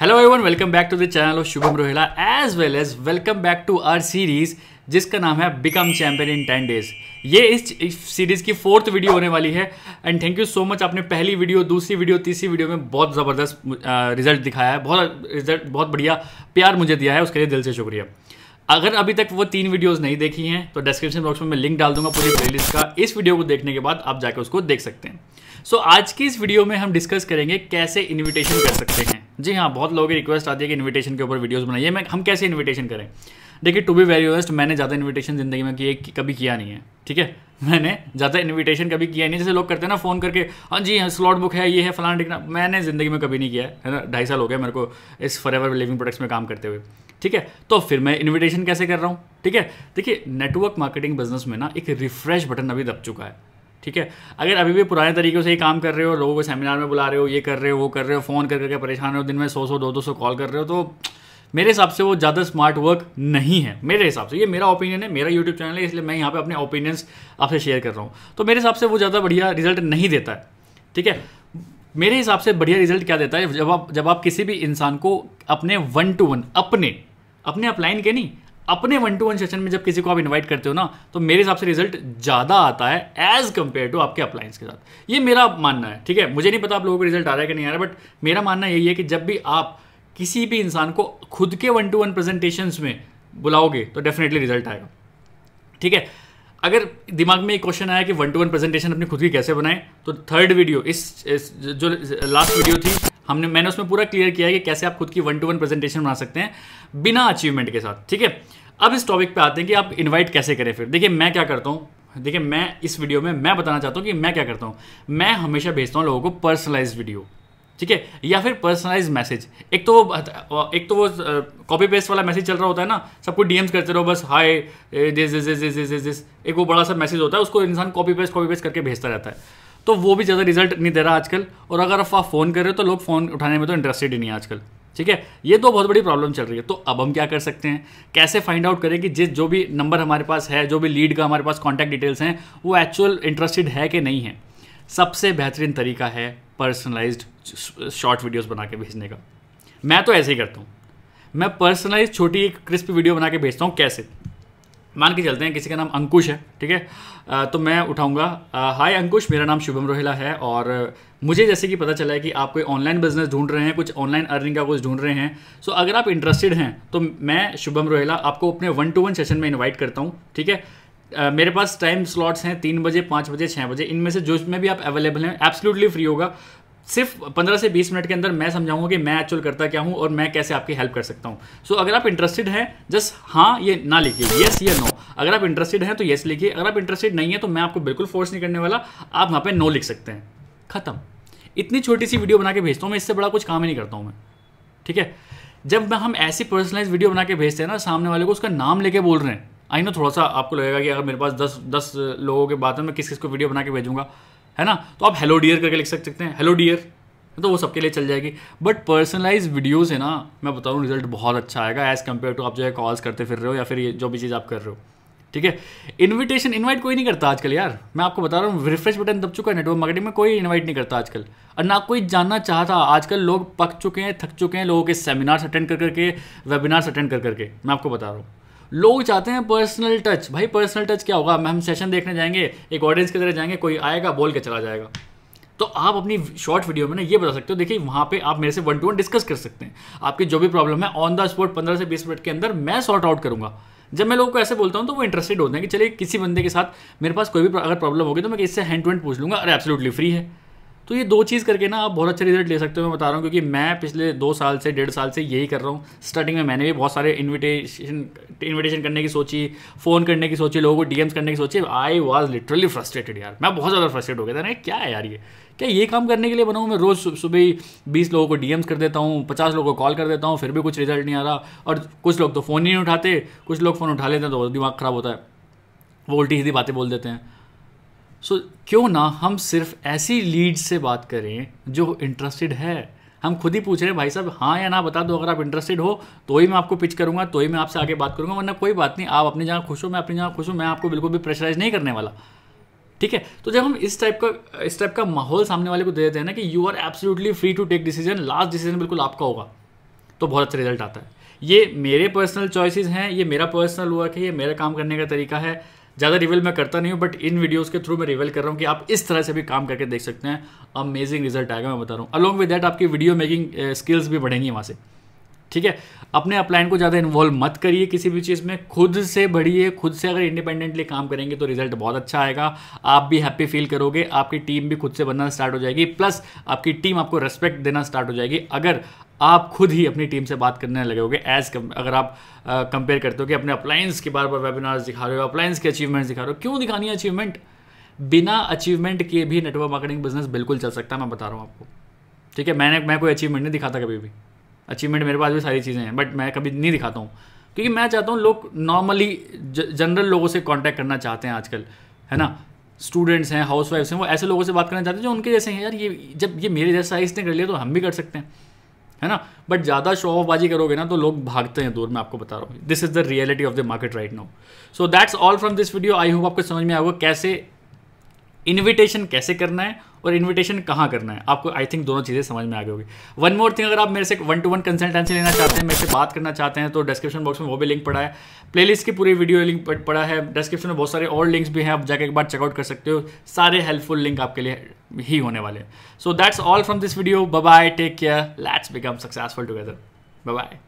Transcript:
hello everyone welcome back to the channel of Shubham Rohila as well as welcome back to our series जिसका नाम है become champion in ten days ये इस series की fourth video होने वाली है and thank you so much आपने पहली वीडियो दूसरी वीडियो तीसरी वीडियो में बहुत ज़बरदस्त रिजल्ट दिखाया है बहुत रिजल्ट बहुत बढ़िया प्यार मुझे दिया है उसके लिए दिल से शुक्रिया अगर अभी तक वो तीन वीडियोस नहीं देखी हैं तो डिस्क्रिप्शन बॉक्स में मैं लिंक डाल दूंगा पूरी प्लेलिस्ट का इस वीडियो को देखने के बाद आप जाकर उसको देख सकते हैं सो so, आज की इस वीडियो में हम डिस्कस करेंगे कैसे इन्विटेशन कर सकते हैं जी हाँ बहुत लोगों की रिक्वेस्ट आती है कि इन्विटेशन के ऊपर वीडियोस बनाइए मैं हम कैसे इन्विटेशन करें देखिए टू बी वेरी ऑनेस्ट मैंने ज़्यादा इन्विटेशन ज़िंदगी में किए कभी किया नहीं है ठीक है मैंने ज़्यादा इन्विटेशन कभी किया नहीं जैसे लोग करते हैं ना फ़ोन करके हाँ जी हाँ स्लॉट बुक है ये है फलाना टिकना मैंने ज़िंदगी में कभी नहीं किया है ना ढाई साल हो गया मेरे को इस फॉर एवर लिविंग प्रोडक्ट्स में काम करते हुए ठीक है तो फिर मैं इन्विटेशन कैसे कर रहा हूँ ठीक है देखिए नेटवर्क मार्केटिंग बिजनेस में ना एक रिफ्रेश बटन अभी दब चुका है ठीक है अगर अभी भी पुराने तरीके से ही काम कर रहे हो लोगों को सेमिनार में बुला रहे हो ये कर रहे हो वो कर रहे हो फ़ोन कर करके परेशान हो दिन में सौ सौ दो दो सौ कॉल कर रहे हो तो मेरे हिसाब से वो ज़्यादा स्मार्ट वर्क नहीं है मेरे हिसाब से ये मेरा ओपिनियन है मेरा यूट्यूब चैनल है इसलिए मैं यहाँ पे अपने ओपिनियंस आपसे शेयर कर रहा हूँ तो मेरे हिसाब से वो ज़्यादा बढ़िया रिजल्ट नहीं देता है ठीक है मेरे हिसाब से बढ़िया रिजल्ट क्या देता है जब आप जब आप किसी भी इंसान को अपने वन टू वन अपने अपने अपलाइन के नहीं अपने वन टू वन सेशन में जब किसी को आप इन्वाइट करते हो ना तो मेरे हिसाब से रिजल्ट ज़्यादा आता है एज कम्पेयर टू आपके अप्लायंस के साथ ये मेरा मानना है ठीक है मुझे नहीं पता आप लोगों को रिजल्ट आ रहा है कि नहीं आ रहा बट मेरा मानना यही है कि जब भी आप किसी भी इंसान को खुद के वन टू वन प्रेजेंटेशन में बुलाओगे तो डेफिनेटली रिजल्ट आएगा ठीक है अगर दिमाग में एक क्वेश्चन आया कि वन टू वन प्रेजेंटेशन अपनी खुद की कैसे बनाएं तो थर्ड वीडियो इस, इस जो लास्ट वीडियो थी हमने मैंने उसमें पूरा क्लियर किया है कि कैसे आप खुद की वन टू वन प्रेजेंटेशन बना सकते हैं बिना अचीवमेंट के साथ ठीक है अब इस टॉपिक पे आते हैं कि आप इनवाइट कैसे करें फिर देखिए मैं क्या करता हूँ देखिए मैं इस वीडियो में मैं बताना चाहता हूँ कि मैं क्या करता हूँ मैं हमेशा भेजता हूँ लोगों को पर्सनलाइज वीडियो ठीक है या फिर पर्सनलाइज मैसेज एक तो वो एक तो वो कॉपी पेस्ट वाला मैसेज चल रहा होता है ना सबको डीएम्स करते रहो बस hi this this this this this एक वो बड़ा सा मैसेज होता है उसको इंसान कॉपी पेस्ट कॉपी पेस्ट करके भेजता रहता है तो वो भी ज़्यादा रिजल्ट नहीं दे रहा आजकल और अगर आप फ़ोन कर रहे हो तो लोग फ़ोन उठाने में तो इंटरेस्टेड ही नहीं है आजकल ठीक है ये तो बहुत बड़ी प्रॉब्लम चल रही है तो अब हम क्या कर सकते हैं कैसे फाइंड आउट करें कि जिस जो भी नंबर हमारे पास है जो भी लीड का हमारे पास कॉन्टैक्ट डिटेल्स हैं वो एक्चुअल इंटरेस्टेड है कि नहीं है सबसे बेहतरीन तरीका है पर्सनलाइज्ड शॉर्ट वीडियोस बना के भेजने का मैं तो ऐसे ही करता हूँ मैं पर्सनलाइज छोटी एक क्रिस्प वीडियो बना के भेजता हूँ कैसे मान के चलते हैं किसी का नाम अंकुश है ठीक है तो मैं उठाऊंगा हाय अंकुश मेरा नाम शुभम रोहिला है और मुझे जैसे कि पता चला है कि आप कोई ऑनलाइन बिजनेस ढूंढ रहे हैं कुछ ऑनलाइन अर्निंग का कुछ ढूंढ रहे हैं सो अगर आप इंटरेस्टेड हैं तो मैं शुभम रोहिला आपको अपने वन टू वन सेशन में इन्वाइट करता हूँ ठीक है Uh, मेरे पास टाइम स्लॉट्स हैं तीन बजे पाँच बजे छः बजे इनमें से जो में भी आप अवेलेबल हैं एब्सोल्युटली फ्री होगा सिर्फ 15 से 20 मिनट के अंदर मैं समझाऊंगा कि मैं एक्चुअल करता क्या हूँ और मैं कैसे आपकी हेल्प कर सकता हूं सो so, अगर आप इंटरेस्टेड हैं जस्ट हाँ ये ना लिखिए येस या नो अगर आप इंटरेस्टेड हैं तो येस लिखिए अगर आप इंटरेस्टेड नहीं है तो मैं आपको बिल्कुल फोर्स नहीं करने वाला आप वहाँ पर नो लिख सकते हैं खत्म इतनी छोटी सी वीडियो बना के भेजता हूँ मैं इससे बड़ा कुछ काम ही नहीं करता हूँ मैं ठीक है जब हम ऐसी पर्सनलाइज वीडियो बना के भेजते हैं ना सामने वाले को उसका नाम लेके बोल रहे हैं आई नो थोड़ा सा आपको लगेगा कि अगर मेरे पास दस दस लोगों के बाद में मैं किस किस को वीडियो बना के भेजूंगा है ना तो आप हेलो डियर करके लिख सकते हैं हेलो डियर तो वो सबके लिए चल जाएगी बट पर्सनलाइज वीडियोज़ है ना मैं बता रहा हूँ रिजल्ट बहुत अच्छा आएगा एज़ कम्पेयर टू आप जो है कॉल्स करते फिर रहे हो या फिर ये जो भी चीज़ आप कर रहे हो ठीक है इनविटेशन इनवाइट कोई नहीं करता आजकल यार मैं आपको बता रहा हूँ रिफ्रेश बटन दब चुका है नेटवर्क मार्केटिंग में कोई इनवाइट नहीं करता आजकल और ना कोई जानना चाहता आजकल लोग पक चुके हैं थक चुके हैं लोगों के सेमिनार्स अटेंड कर करके वेबिनार्स अटेंड कर करके मैं आपको बता रहा हूँ लोग चाहते हैं पर्सनल टच भाई पर्सनल टच क्या होगा हम सेशन देखने जाएंगे एक ऑडियंस की तरह जाएंगे कोई आएगा बोल के चला जाएगा तो आप अपनी शॉर्ट वीडियो में ना ये बता सकते हो देखिए वहाँ पे आप मेरे से वन टू वन डिस्कस कर सकते हैं आपकी जो भी प्रॉब्लम है ऑन द स्पॉट पंद्रह से बीस मिनट के अंदर मैं सॉर्ट आउट करूँगा जब मैं लोगों को ऐसे बोलता हूँ तो वो इंटरेस्टेड होते हैं कि चलिए किसी बंदे के साथ मेरे पास कोई भी अगर प्रॉब्लम होगी तो मैं इससे हैंड टू हैंड पूछ लूँगा अरे एब्सोल्युटली फ्री है तो ये दो चीज़ करके ना आप बहुत अच्छे रिजल्ट ले सकते हो मैं बता रहा हूँ क्योंकि मैं पिछले दो साल से डेढ़ साल से यही कर रहा हूँ स्टार्टिंग में मैंने भी बहुत सारे इन्विटेशन इन्विटेशन करने की सोची फ़ोन करने की सोची लोगों को डीएम्स करने की सोची आई वॉज लिटरली फ्रस्ट्रेटेड यार मैं बहुत ज़्यादा फ्रस्ट्रेट हो गया था ना क्या है यार ये क्या ये काम करने के लिए बनाऊँ मैं रोज़ सुबह ही बीस लोगों को डीएम्स कर देता हूँ पचास लोगों को कॉल कर देता हूँ फिर भी कुछ रिजल्ट नहीं आ रहा और कुछ लोग तो फ़ोन ही नहीं उठाते कुछ लोग फ़ोन उठा लेते हैं तो दिमाग ख़राब होता है वो उल्टी सीधी बातें बोल देते हैं सो so, क्यों ना हम सिर्फ ऐसी लीड से बात करें जो इंटरेस्टेड है हम खुद ही पूछ रहे हैं भाई साहब हाँ या ना बता दो अगर आप इंटरेस्टेड हो तो ही मैं आपको पिच करूंगा तो ही मैं आपसे आगे बात करूंगा वरना कोई बात नहीं आप अपनी जगह खुश हो मैं अपनी जगह खुश हूँ मैं आपको बिल्कुल भी प्रेशराइज नहीं करने वाला ठीक है तो जब हम इस टाइप का इस टाइप का माहौल सामने वाले को दे देते हैं ना कि you are absolutely free to take decision last decision बिल्कुल आपका होगा तो बहुत अच्छा रिजल्ट आता है ये मेरे पर्सनल चॉइसेस हैं ये मेरा पर्सनल वर्क है ये मेरा काम करने का तरीका है ज़्यादा रिवील मैं करता नहीं हूँ बट इन वीडियोज़ के थ्रू मैं रिवील कर रहा हूँ कि आप इस तरह से भी काम करके देख सकते हैं अमेजिंग रिजल्ट आएगा मैं बता रहा हूँ अलॉन्ग विद दैट आपकी वीडियो मेकिंग स्किल्स भी बढ़ेंगी वहाँ से ठीक है अपने अपलाइन को ज़्यादा इन्वॉल्व मत करिए किसी भी चीज़ में खुद से बढ़िए खुद से अगर इंडिपेंडेंटली काम करेंगे तो रिजल्ट बहुत अच्छा आएगा आप भी हैप्पी फील करोगे आपकी टीम भी खुद से बनना स्टार्ट हो जाएगी प्लस आपकी टीम आपको रेस्पेक्ट देना स्टार्ट हो जाएगी अगर आप खुद ही अपनी टीम से बात करने होगे एज अगर आप कंपेयर करते हो कि अपने अपलायंस के बार बार वेबिनार्स दिखा रहे हो अपलायंस के अचीवमेंट्स दिखा रहे हो क्यों दिखानी है अचीवमेंट बिना अचीवमेंट के भी नेटवर्क मार्केटिंग बिजनेस बिल्कुल चल सकता है मैं बता रहा हूँ आपको ठीक है मैंने मैं कोई अचीवमेंट नहीं दिखाता कभी भी अचीवमेंट मेरे पास भी सारी चीज़ें हैं बट मैं कभी नहीं दिखाता हूँ क्योंकि मैं चाहता हूँ लोग नॉर्मली जनरल लोगों से कॉन्टैक्ट करना चाहते हैं आजकल है ना स्टूडेंट्स हैं हाउस वाइफ्स हैं वो ऐसे लोगों से बात करना चाहते हैं जो उनके जैसे हैं यार ये जब ये मेरे जैसा इसने कर लिया तो हम भी कर सकते हैं है ना बट ज़्यादा शो ऑफबाजी करोगे ना तो लोग भागते हैं दूर मैं आपको बता रहा हूँ this is the reality of the market right now so that's all from this video I hope आपको समझ में आएगा कैसे इन्विटेशन कैसे करना है और इन्विटेशन कहाँ करना है आपको आई थिंक दोनों चीज़ें समझ में आ गई होगी वन मोर थिंग अगर आप मेरे से वन टू वन कंसल्टेंसी लेना चाहते हैं मेरे से बात करना चाहते हैं तो डिस्क्रिप्शन बॉक्स में वो भी लिंक पड़ा है लिस्ट की पूरी वीडियो लिंक पड़ा है डिस्क्रिप्शन में बहुत सारे और लिंक्स भी हैं आप जाकर एक बार चेकआउट कर सकते हो सारे हेल्पफुल लिंक आपके लिए ही होने वाले हैं so that's all from this video bye take care let's become successful together bye